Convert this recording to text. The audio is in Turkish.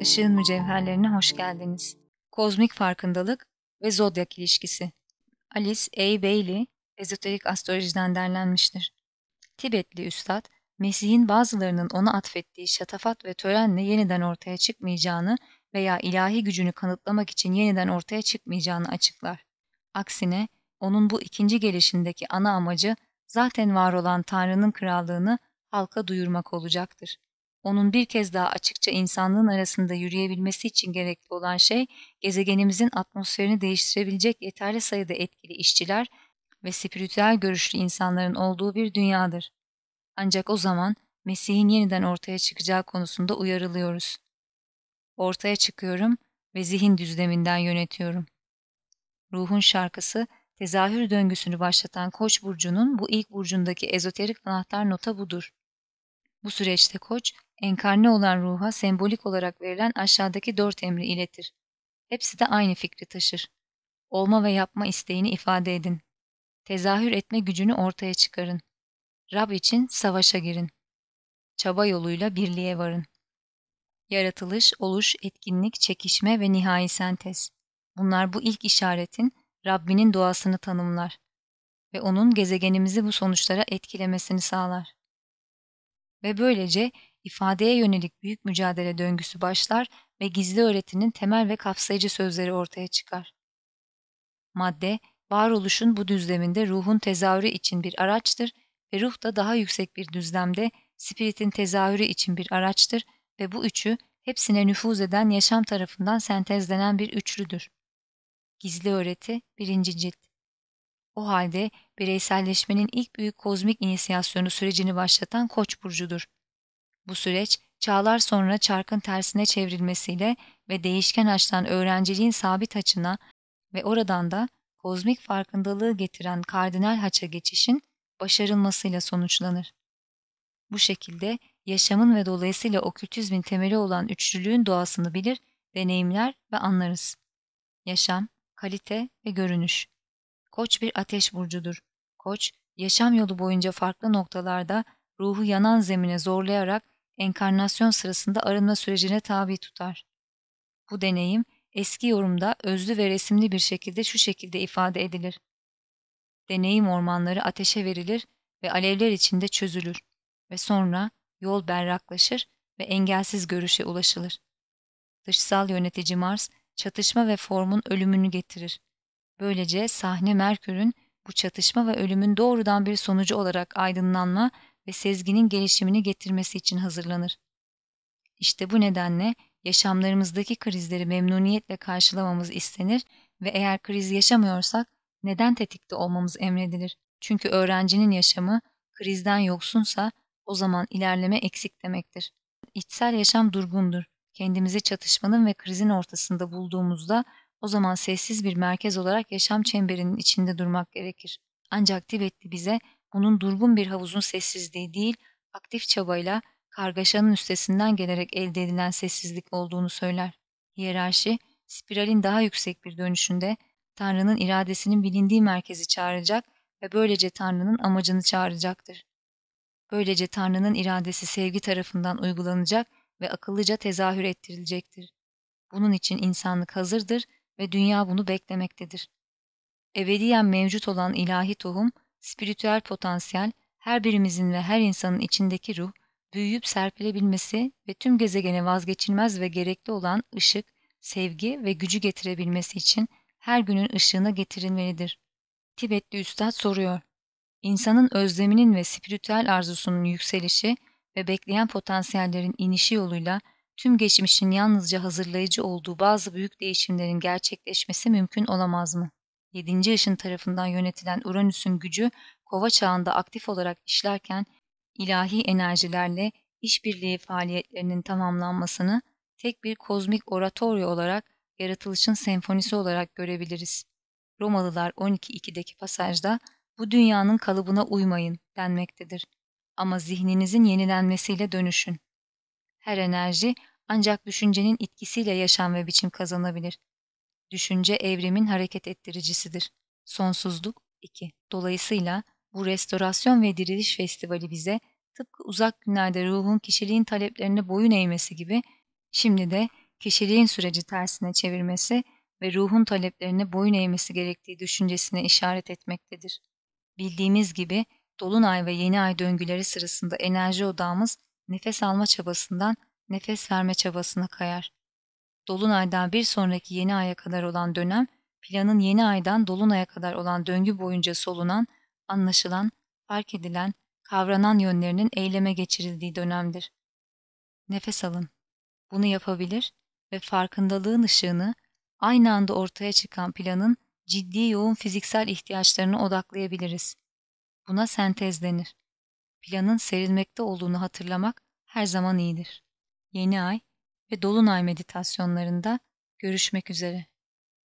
Işığın mücevherlerine hoş geldiniz. Kozmik farkındalık ve zodyak ilişkisi. Alice A. Bailey, ezoterik astrolojiden derlenmiştir. Tibetli üstad, Mesih'in bazılarının ona atfettiği şatafat ve törenle yeniden ortaya çıkmayacağını veya ilahi gücünü kanıtlamak için yeniden ortaya çıkmayacağını açıklar. Aksine onun bu ikinci gelişindeki ana amacı zaten var olan Tanrı'nın krallığını halka duyurmak olacaktır onun bir kez daha açıkça insanlığın arasında yürüyebilmesi için gerekli olan şey gezegenimizin atmosferini değiştirebilecek yeterli sayıda etkili işçiler ve spiritüel görüşlü insanların olduğu bir dünyadır. Ancak o zaman Mesih'in yeniden ortaya çıkacağı konusunda uyarılıyoruz. Ortaya çıkıyorum ve zihin düzleminden yönetiyorum. Ruhun şarkısı tezahür döngüsünü başlatan Koç burcunun bu ilk burcundaki ezoterik anahtar nota budur. Bu süreçte Koç enkarne olan ruha sembolik olarak verilen aşağıdaki dört emri iletir. Hepsi de aynı fikri taşır. Olma ve yapma isteğini ifade edin. Tezahür etme gücünü ortaya çıkarın. Rab için savaşa girin. Çaba yoluyla birliğe varın. Yaratılış, oluş, etkinlik, çekişme ve nihai sentez. Bunlar bu ilk işaretin Rabbinin doğasını tanımlar ve onun gezegenimizi bu sonuçlara etkilemesini sağlar. Ve böylece ifadeye yönelik büyük mücadele döngüsü başlar ve gizli öğretinin temel ve kapsayıcı sözleri ortaya çıkar. Madde, varoluşun bu düzleminde ruhun tezahürü için bir araçtır ve ruh da daha yüksek bir düzlemde spiritin tezahürü için bir araçtır ve bu üçü hepsine nüfuz eden yaşam tarafından sentezlenen bir üçlüdür. Gizli öğreti birinci cilt O halde bireyselleşmenin ilk büyük kozmik inisiyasyonu sürecini başlatan Koç burcudur bu süreç çağlar sonra çarkın tersine çevrilmesiyle ve değişken açtan öğrenciliğin sabit açına ve oradan da kozmik farkındalığı getiren kardinal haça geçişin başarılmasıyla sonuçlanır. Bu şekilde yaşamın ve dolayısıyla okültizmin temeli olan üçlülüğün doğasını bilir, deneyimler ve anlarız. Yaşam, kalite ve görünüş. Koç bir ateş burcudur. Koç, yaşam yolu boyunca farklı noktalarda ruhu yanan zemine zorlayarak enkarnasyon sırasında arınma sürecine tabi tutar. Bu deneyim eski yorumda özlü ve resimli bir şekilde şu şekilde ifade edilir. Deneyim ormanları ateşe verilir ve alevler içinde çözülür ve sonra yol berraklaşır ve engelsiz görüşe ulaşılır. Dışsal yönetici Mars çatışma ve formun ölümünü getirir. Böylece sahne Merkür'ün bu çatışma ve ölümün doğrudan bir sonucu olarak aydınlanma ve sezginin gelişimini getirmesi için hazırlanır. İşte bu nedenle yaşamlarımızdaki krizleri memnuniyetle karşılamamız istenir ve eğer kriz yaşamıyorsak neden tetikte olmamız emredilir. Çünkü öğrencinin yaşamı krizden yoksunsa o zaman ilerleme eksik demektir. İçsel yaşam durgundur. Kendimizi çatışmanın ve krizin ortasında bulduğumuzda o zaman sessiz bir merkez olarak yaşam çemberinin içinde durmak gerekir. Ancak Tibetli bize onun durgun bir havuzun sessizliği değil, aktif çabayla kargaşanın üstesinden gelerek elde edilen sessizlik olduğunu söyler. Hiyerarşi, spiralin daha yüksek bir dönüşünde Tanrı'nın iradesinin bilindiği merkezi çağıracak ve böylece Tanrı'nın amacını çağıracaktır. Böylece Tanrı'nın iradesi sevgi tarafından uygulanacak ve akıllıca tezahür ettirilecektir. Bunun için insanlık hazırdır ve dünya bunu beklemektedir. Ebediyen mevcut olan ilahi tohum, spiritüel potansiyel her birimizin ve her insanın içindeki ruh büyüyüp serpilebilmesi ve tüm gezegene vazgeçilmez ve gerekli olan ışık, sevgi ve gücü getirebilmesi için her günün ışığına getirilmelidir. Tibetli Üstad soruyor. İnsanın özleminin ve spiritüel arzusunun yükselişi ve bekleyen potansiyellerin inişi yoluyla tüm geçmişin yalnızca hazırlayıcı olduğu bazı büyük değişimlerin gerçekleşmesi mümkün olamaz mı? 7. ışın tarafından yönetilen Uranüs'ün gücü kova çağında aktif olarak işlerken ilahi enerjilerle işbirliği faaliyetlerinin tamamlanmasını tek bir kozmik oratoryo olarak yaratılışın senfonisi olarak görebiliriz. Romalılar 12.2'deki pasajda bu dünyanın kalıbına uymayın denmektedir. Ama zihninizin yenilenmesiyle dönüşün. Her enerji ancak düşüncenin etkisiyle yaşam ve biçim kazanabilir. Düşünce evrimin hareket ettiricisidir. Sonsuzluk 2. Dolayısıyla bu restorasyon ve diriliş festivali bize tıpkı uzak günlerde ruhun kişiliğin taleplerine boyun eğmesi gibi şimdi de kişiliğin süreci tersine çevirmesi ve ruhun taleplerine boyun eğmesi gerektiği düşüncesine işaret etmektedir. Bildiğimiz gibi dolunay ve yeni ay döngüleri sırasında enerji odağımız nefes alma çabasından nefes verme çabasına kayar. Dolunay'dan bir sonraki yeni aya kadar olan dönem, planın yeni aydan dolunaya kadar olan döngü boyunca solunan, anlaşılan, fark edilen, kavranan yönlerinin eyleme geçirildiği dönemdir. Nefes alın. Bunu yapabilir ve farkındalığın ışığını aynı anda ortaya çıkan planın ciddi yoğun fiziksel ihtiyaçlarını odaklayabiliriz. Buna sentez denir. Planın serilmekte olduğunu hatırlamak her zaman iyidir. Yeni ay, ve dolunay meditasyonlarında görüşmek üzere.